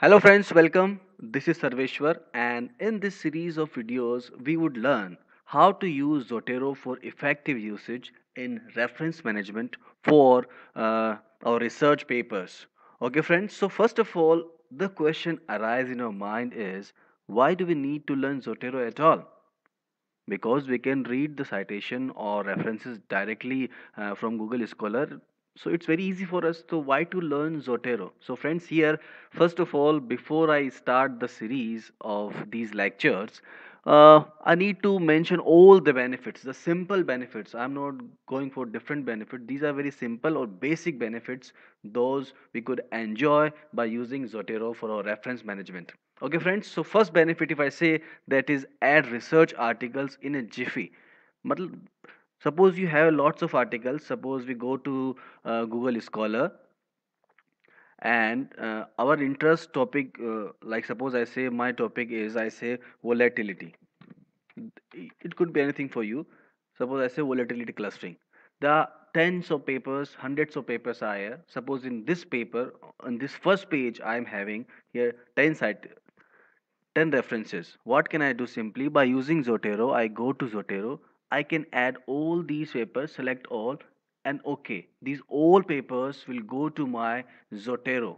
Hello friends, welcome. This is Sarveshwar and in this series of videos we would learn how to use Zotero for effective usage in reference management for uh, our research papers. Okay friends, so first of all the question arises in our mind is why do we need to learn Zotero at all? Because we can read the citation or references directly uh, from Google Scholar so it's very easy for us to why to learn Zotero. So friends here, first of all, before I start the series of these lectures, uh, I need to mention all the benefits, the simple benefits. I'm not going for different benefits. These are very simple or basic benefits. Those we could enjoy by using Zotero for our reference management. Okay friends, so first benefit if I say that is add research articles in a jiffy suppose you have lots of articles suppose we go to uh, google scholar and uh, our interest topic uh, like suppose i say my topic is i say volatility it could be anything for you suppose i say volatility clustering The tens of papers hundreds of papers are here suppose in this paper on this first page i am having here 10 site 10 references what can i do simply by using zotero i go to zotero I can add all these papers select all and okay these all papers will go to my Zotero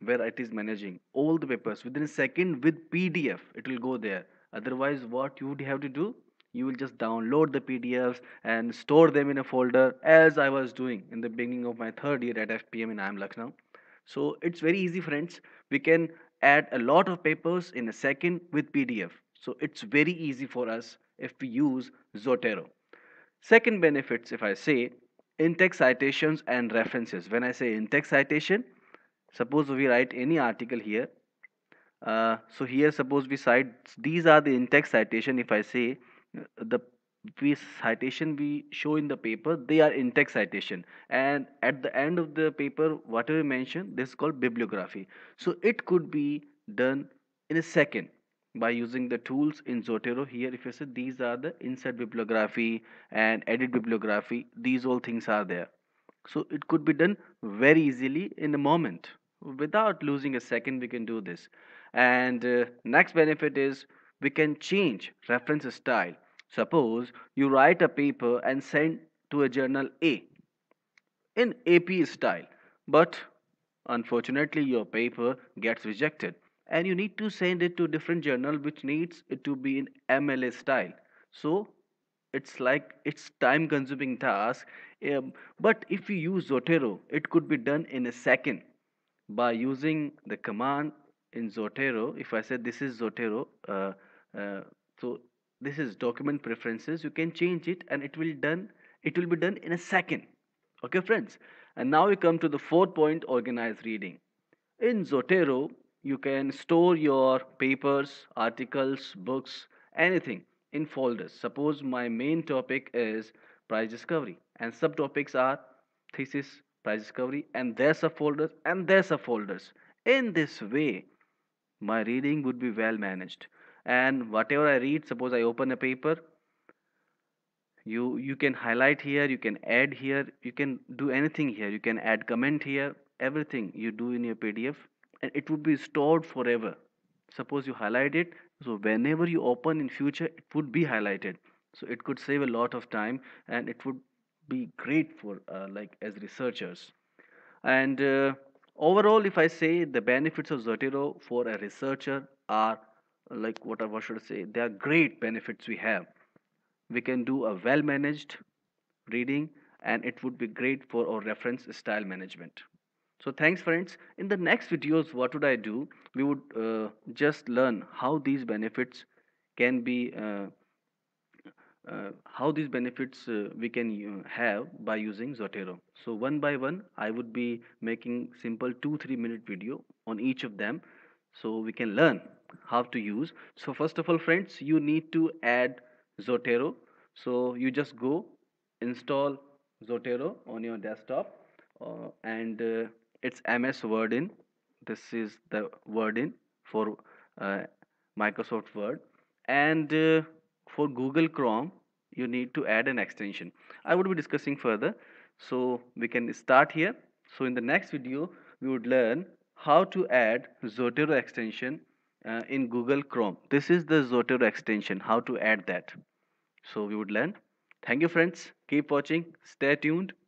where it is managing all the papers within a second with PDF it will go there otherwise what you would have to do you will just download the PDFs and store them in a folder as I was doing in the beginning of my third year at FPM in IIM Lucknow. So it's very easy friends. We can add a lot of papers in a second with PDF. So it's very easy for us if we use Zotero. Second benefits, if I say in-text citations and references. When I say in-text citation, suppose we write any article here. Uh, so here suppose we cite, these are the in-text citation. If I say uh, the we citation we show in the paper they are in-text citation and at the end of the paper whatever you mention this is called bibliography so it could be done in a second by using the tools in Zotero here if you see these are the insert bibliography and edit bibliography these all things are there so it could be done very easily in a moment without losing a second we can do this and uh, next benefit is we can change reference style suppose you write a paper and send to a journal A in AP style but unfortunately your paper gets rejected and you need to send it to different journal which needs it to be in mla style so it's like it's time consuming task um, but if you use zotero it could be done in a second by using the command in zotero if i said this is zotero uh, uh, so this is document preferences you can change it and it will done it will be done in a second okay friends and now we come to the fourth point organized reading in zotero you can store your papers articles books anything in folders suppose my main topic is price discovery and subtopics are thesis price discovery and there's a folder and there's a folders. in this way my reading would be well managed and whatever i read suppose i open a paper you you can highlight here you can add here you can do anything here you can add comment here everything you do in your pdf and it would be stored forever suppose you highlight it so whenever you open in future it would be highlighted so it could save a lot of time and it would be great for uh, like as researchers and uh, overall if i say the benefits of zotero for a researcher are like what i should say they are great benefits we have we can do a well managed reading and it would be great for our reference style management so thanks friends. In the next videos, what would I do? We would uh, just learn how these benefits can be, uh, uh, how these benefits uh, we can uh, have by using Zotero. So one by one, I would be making simple two, three minute video on each of them. So we can learn how to use. So first of all, friends, you need to add Zotero. So you just go install Zotero on your desktop uh, and it's ms word in this is the word in for uh, microsoft word and uh, for google chrome you need to add an extension i would be discussing further so we can start here so in the next video we would learn how to add zotero extension uh, in google chrome this is the zotero extension how to add that so we would learn thank you friends keep watching stay tuned